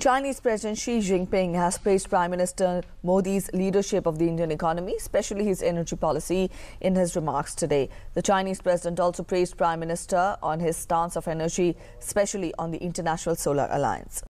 Chinese President Xi Jinping has praised Prime Minister Modi's leadership of the Indian economy, especially his energy policy, in his remarks today. The Chinese president also praised Prime Minister on his stance of energy, especially on the International Solar Alliance.